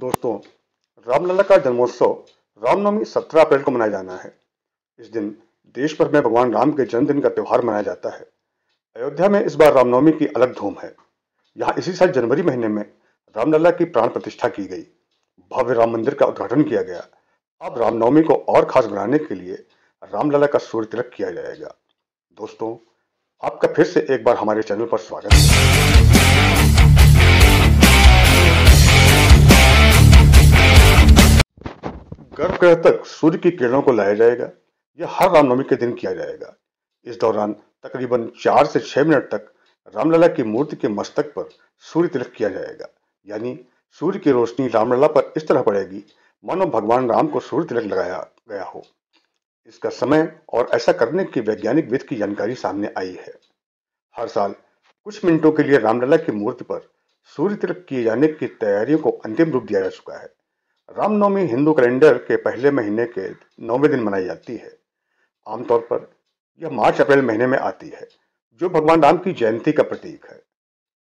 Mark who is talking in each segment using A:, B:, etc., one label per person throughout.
A: दोस्तों रामलला का जन्मोत्सव रामनवमी 17 अप्रैल को मनाया जाना है इस दिन देश भर में भगवान राम के जन्मदिन का त्यौहार मनाया जाता है अयोध्या में इस बार रामनवमी की अलग धूम है यहाँ इसी साल जनवरी महीने में रामलला की प्राण प्रतिष्ठा की गई भव्य राम मंदिर का उद्घाटन किया गया अब रामनवमी को और खास बनाने के लिए रामलला का सूर्य तिलक किया जाएगा दोस्तों आपका फिर से एक बार हमारे चैनल पर स्वागत है ग्रह तक सूर्य की किरणों को लाया जाएगा यह हर रामनवमी के दिन किया जाएगा इस दौरान तकरीबन चार से छह मिनट तक रामलला की मूर्ति के मस्तक पर सूर्य तिलक किया जाएगा यानी सूर्य की रोशनी रामलला पर इस तरह पड़ेगी मानो भगवान राम को सूर्य तिलक लगाया गया हो इसका समय और ऐसा करने की वैज्ञानिक विधि की जानकारी सामने आई है हर साल कुछ मिनटों के लिए रामलला की मूर्ति पर सूर्य तिलक किए जाने की तैयारियों को अंतिम रूप दिया जा चुका है रामनवमी हिंदू कैलेंडर के पहले महीने के नौवें दिन मनाई जाती है आमतौर पर यह मार्च अप्रैल महीने में आती है जो भगवान राम की जयंती का प्रतीक है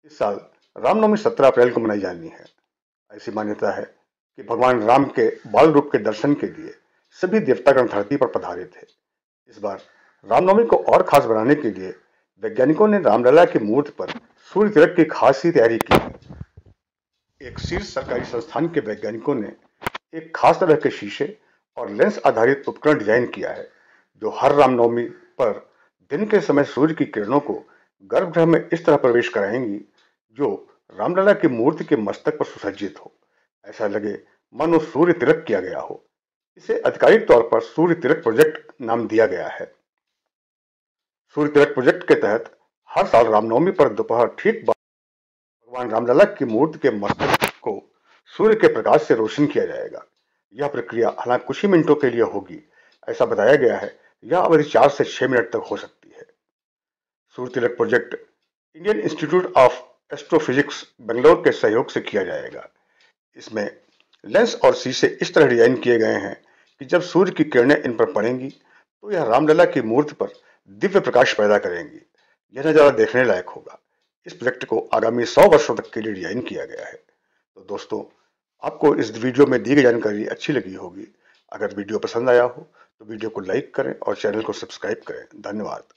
A: इस साल रामनवमी सत्रह अप्रैल को मनाई जानी है ऐसी मान्यता है कि भगवान राम के बाल रूप के दर्शन के लिए सभी देवतागण धरती पर पधारे थे इस बार रामनवमी को और खास बनाने के लिए वैज्ञानिकों ने रामलला की मूर्ति पर सूर्य तिलक की खासी तैयारी की एक शीर्ष सरकारी संस्थान के वैज्ञानिकों ने एक खास तरह के शीशे और लेंस आधारित उपकरण डिजाइन किया है जो हर रामनवमी पर दिन के समय सूर्य की किरणों को गर्भगृह में इस तरह प्रवेश कराएंगी जो रामलला की मूर्ति के मस्तक पर सुसज्जित हो ऐसा लगे मनो सूर्य तिलक किया गया हो इसे आधिकारिक तौर पर सूर्य तिलक प्रोजेक्ट नाम दिया गया है सूर्य तिलक प्रोजेक्ट के तहत हर साल रामनवमी पर दोपहर ठीक भगवान रामलला की मूर्ति के मस्तक सूर्य के प्रकाश से रोशन किया जाएगा यह प्रक्रिया हालांकि कुछ ही मिनटों के लिए होगी ऐसा बताया गया है यह अवधि चार से छह मिनट तक हो सकती है Surya Tilak project Indian Institute of Astrophysics Bangalore के सहयोग से किया जाएगा इसमें लेंस और शीशे इस तरह डिजाइन किए गए हैं कि जब सूर्य की किरणें इन पर पड़ेंगी तो यह रामलला की मूर्ति पर दिव्य प्रकाश पैदा करेंगी यह नज़ारा देखने लायक होगा इस प्रोजेक्ट को आगामी सौ वर्षों तक के लिए डिजाइन किया गया है तो दोस्तों आपको इस वीडियो में दी गई जानकारी अच्छी लगी होगी अगर वीडियो पसंद आया हो तो वीडियो को लाइक करें और चैनल को सब्सक्राइब करें धन्यवाद